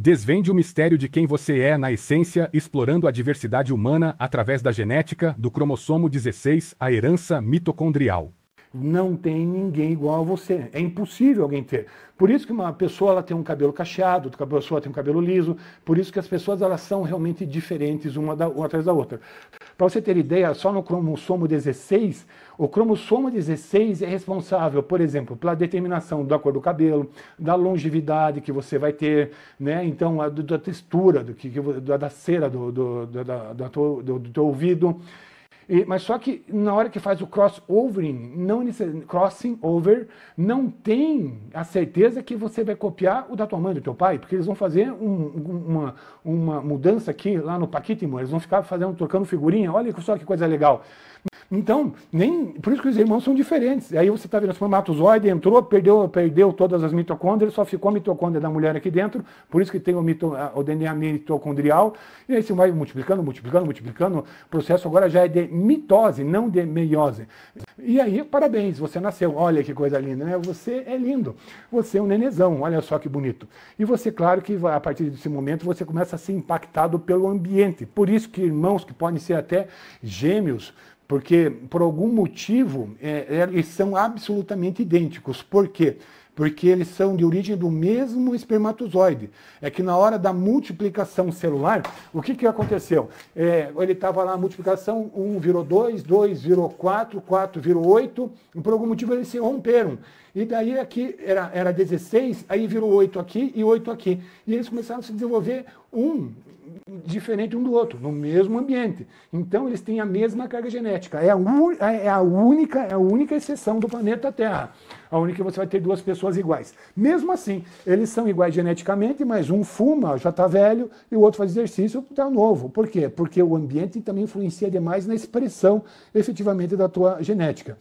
Desvende o mistério de quem você é na essência, explorando a diversidade humana através da genética, do cromossomo 16, a herança mitocondrial. Não tem ninguém igual a você. É impossível alguém ter. Por isso que uma pessoa ela tem um cabelo cacheado, outra pessoa tem um cabelo liso. Por isso que as pessoas elas são realmente diferentes uma, da, uma atrás da outra. Para você ter ideia, só no cromossomo 16, o cromossomo 16 é responsável, por exemplo, pela determinação da cor do cabelo, da longevidade que você vai ter, né? Então, a, da textura, do que, da, cera do, do, da, da, do, do teu ouvido. E, mas só que na hora que faz o crossovering, não crossing over, não tem a certeza que você vai copiar o da tua mãe, do teu pai, porque eles vão fazer um, uma, uma mudança aqui lá no Paquítimo, eles vão ficar fazendo, trocando figurinha, olha só que coisa legal. Então, nem por isso que os irmãos são diferentes. Aí você está vendo, assim, o espermatozoide entrou, perdeu, perdeu todas as mitocôndrias, só ficou a mitocôndria da mulher aqui dentro, por isso que tem o, mito, o DNA mitocondrial, e aí você vai multiplicando, multiplicando, multiplicando, o processo agora já é de mitose, não de meiose. E aí, parabéns, você nasceu. Olha que coisa linda, né? Você é lindo. Você é um nenezão, olha só que bonito. E você, claro que a partir desse momento, você começa a ser impactado pelo ambiente. Por isso que irmãos que podem ser até gêmeos, porque por algum motivo é, é eles são absolutamente idênticos. Por quê? porque eles são de origem do mesmo espermatozoide. É que na hora da multiplicação celular, o que, que aconteceu? É, ele estava lá, a multiplicação, 1 virou 2, 2 virou 4, 4 virou 8, e por algum motivo eles se romperam. E daí aqui era, era 16, aí virou 8 aqui e 8 aqui. E eles começaram a se desenvolver um diferente um do outro, no mesmo ambiente. Então eles têm a mesma carga genética. É a, un... É, é a única, é a única exceção do planeta Terra. A única que você vai ter duas pessoas iguais. Mesmo assim, eles são iguais geneticamente, mas um fuma, já está velho, e o outro faz exercício, está novo. Por quê? Porque o ambiente também influencia demais na expressão efetivamente da tua genética.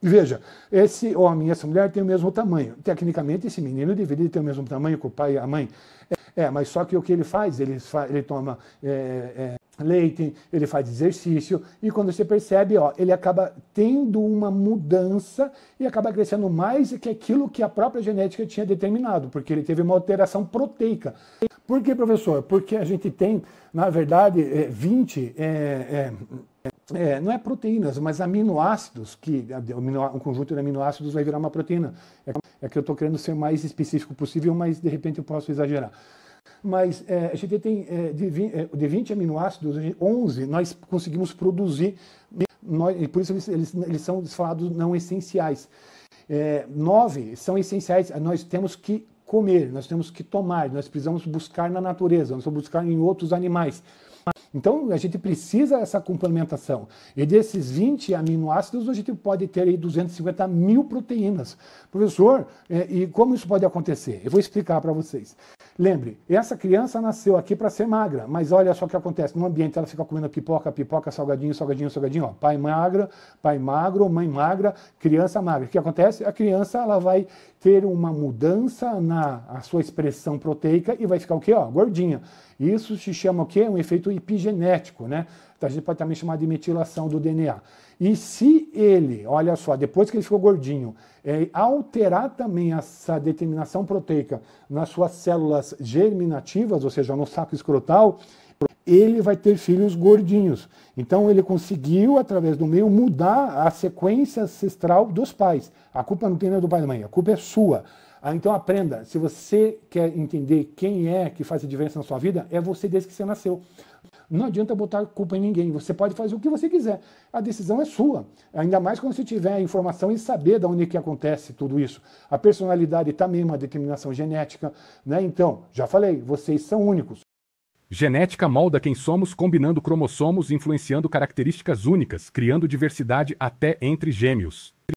Veja, esse homem e essa mulher têm o mesmo tamanho. Tecnicamente, esse menino deveria ter o mesmo tamanho que o pai e a mãe. É, mas só que o que ele faz? Ele, ele toma é, é, leite, ele faz exercício, e quando você percebe, ó, ele acaba tendo uma mudança e acaba crescendo mais que aquilo que a própria genética tinha determinado, porque ele teve uma alteração proteica. Por que, professor? Porque a gente tem, na verdade, 20. É é, é, é, não é proteínas, mas aminoácidos, que um conjunto de aminoácidos vai virar uma proteína. É, é que eu estou querendo ser mais específico possível, mas de repente eu posso exagerar mas é, a gente tem é, de, 20, é, de 20 aminoácidos, 11 nós conseguimos produzir, nós, e por isso eles, eles, eles são falados não essenciais. É, nove são essenciais, nós temos que comer, nós temos que tomar, nós precisamos buscar na natureza, nós precisamos buscar em outros animais. Então, a gente precisa dessa complementação. E desses 20 aminoácidos, a gente pode ter aí 250 mil proteínas. Professor, é, e como isso pode acontecer? Eu vou explicar para vocês. Lembre, essa criança nasceu aqui para ser magra, mas olha só o que acontece. No ambiente ela fica comendo pipoca, pipoca, salgadinho, salgadinho, salgadinho. Ó, pai magra, pai magro, mãe magra, criança magra. O que acontece? A criança ela vai ter uma mudança na sua expressão proteica e vai ficar o quê? Ó, gordinha. Isso se chama o quê? Um efeito epigenético, né? A gente pode também chamar de metilação do DNA. E se ele, olha só, depois que ele ficou gordinho, é, alterar também essa determinação proteica nas suas células germinativas, ou seja, no saco escrotal, ele vai ter filhos gordinhos. Então ele conseguiu, através do meio, mudar a sequência ancestral dos pais. A culpa não tem nem do pai e da mãe, a culpa é sua. Ah, então aprenda, se você quer entender quem é que faz a diferença na sua vida, é você desde que você nasceu. Não adianta botar culpa em ninguém. Você pode fazer o que você quiser. A decisão é sua. Ainda mais quando você tiver a informação e saber de onde que acontece tudo isso. A personalidade também tá é uma determinação genética. Né? Então, já falei, vocês são únicos. Genética molda quem somos combinando cromossomos influenciando características únicas, criando diversidade até entre gêmeos.